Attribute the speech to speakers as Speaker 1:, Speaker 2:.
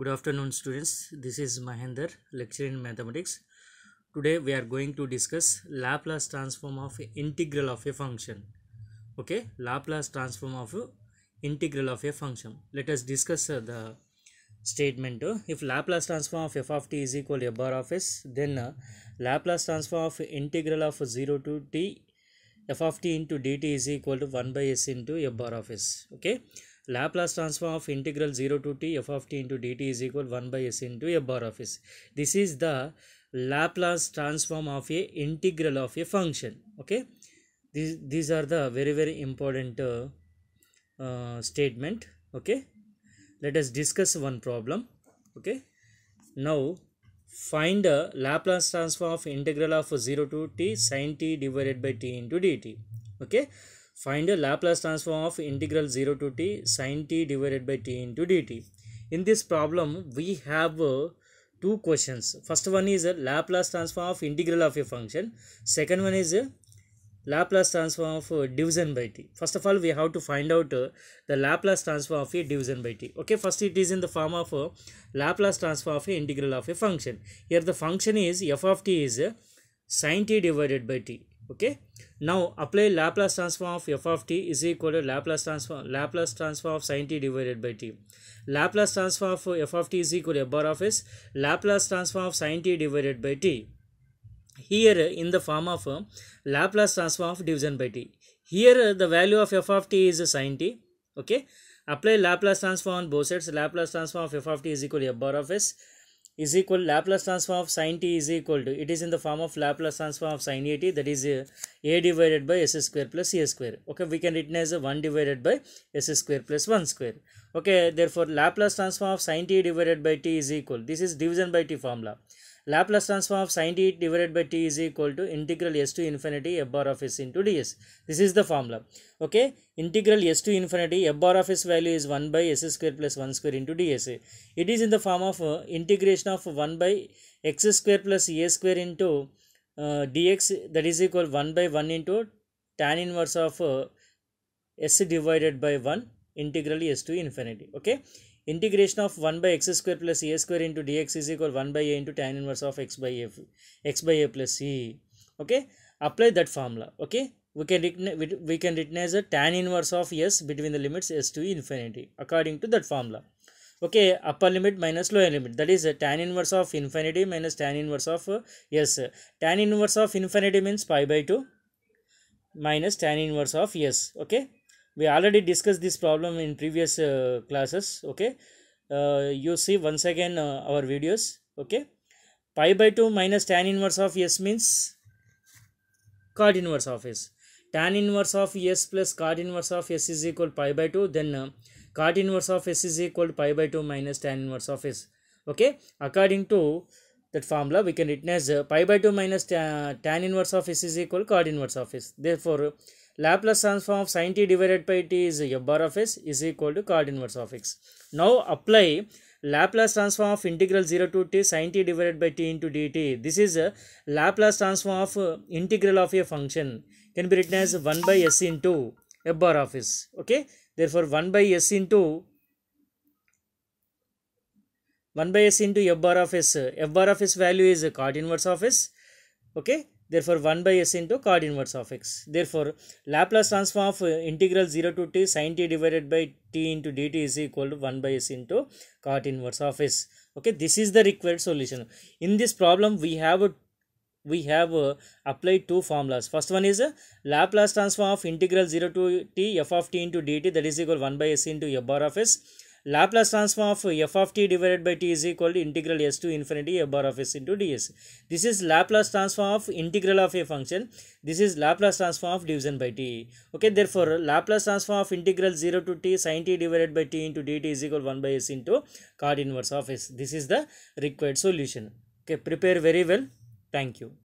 Speaker 1: good afternoon students this is mahender lecturer in mathematics today we are going to discuss laplace transform of integral of a function okay laplace transform of integral of a function let us discuss uh, the statement uh, if laplace transform of f of t is equal to a bar of s then uh, laplace transform of integral of 0 to t f of t into dt is equal to 1 by s into f bar of s. Okay. Laplace transform of integral 0 to t f of t into dt is equal 1 by s into f bar of s. This is the Laplace transform of a integral of a function. Okay. These, these are the very very important uh, uh, statement. Okay. Let us discuss one problem. Okay. Now find the Laplace transform of integral of 0 to t sine t divided by t into dt. Okay. Find the Laplace transform of integral 0 to t sine t divided by t into dt. In this problem, we have uh, two questions. First one is a Laplace transform of integral of a function. Second one is Laplace transform of uh, division by t. First of all, we have to find out uh, the Laplace transform of a division by t. Okay, first it is in the form of a uh, Laplace transform of a integral of a function. Here the function is f of t is uh, sine t divided by t. Okay, now apply Laplace transform of f of t is equal to Laplace transform Laplace transform of sine t divided by t. Laplace transform of f of t is equal to a bar of s Laplace transform of sine t divided by t here in the form of uh, Laplace transform of division by t. Here the value of f of t is sine t. Okay. Apply Laplace transform on both sides. Laplace transform of f of t is equal to f bar of s is equal Laplace transform of sine t is equal to it is in the form of Laplace transform of sine a t that is uh, a divided by s square plus a square. Okay. We can written as 1 divided by s square plus 1 square. Okay. Therefore Laplace transform of sine t divided by t is equal. This is division by t formula Laplace transform of sin t divided by t is equal to integral s to infinity f bar of s into ds. This is the formula. Okay, integral s to infinity f bar of s value is 1 by s square plus 1 square into ds. It is in the form of uh, integration of 1 by x square plus a square into uh, dx that is equal 1 by 1 into tan inverse of uh, s divided by 1 integral s to infinity okay Integration of 1 by x square plus a square into dx is equal 1 by a into tan inverse of x by a, x by a plus c. Okay. Apply that formula. Okay. We can, we can a tan inverse of s between the limits s to infinity according to that formula. Okay. Upper limit minus lower limit. That is uh, tan inverse of infinity minus tan inverse of uh, s. Tan inverse of infinity means pi by 2 minus tan inverse of s. Okay we already discussed this problem in previous uh, classes okay uh, you see once again uh, our videos okay pi by 2 minus tan inverse of s means cot inverse of s tan inverse of s plus cot inverse of s is equal pi by 2 then uh, cot inverse of s is equal pi by 2 minus tan inverse of s okay according to that formula we can written as uh, pi by 2 minus tan inverse of s is equal cot inverse of s therefore Laplace transform of sin t divided by t is f bar of s is equal to cot inverse of x. Now apply Laplace transform of integral 0 to t sin t divided by t into dt. This is a Laplace transform of uh, integral of a function can be written as 1 by s into f bar of s. Okay. Therefore, 1 by s into 1 by s into f bar of s. f bar of s value is cot inverse of s. Okay. Therefore, 1 by s into cot inverse of x. Therefore, Laplace transform of uh, integral 0 to t sin t divided by t into dt is equal to 1 by s into cot inverse of s. Okay, this is the required solution. In this problem, we have a we have uh, applied two formulas. First one is uh, Laplace transform of integral 0 to t f of t into dt that is equal 1 by s into f bar of s Laplace transform of f of t divided by t is equal to integral s to infinity f bar of s into ds. This is Laplace transform of integral of a function. This is Laplace transform of division by t. Okay, therefore Laplace transform of integral 0 to t sin t divided by t into dt is equal 1 by s into cot inverse of s. This is the required solution. Okay, prepare very well. Thank you.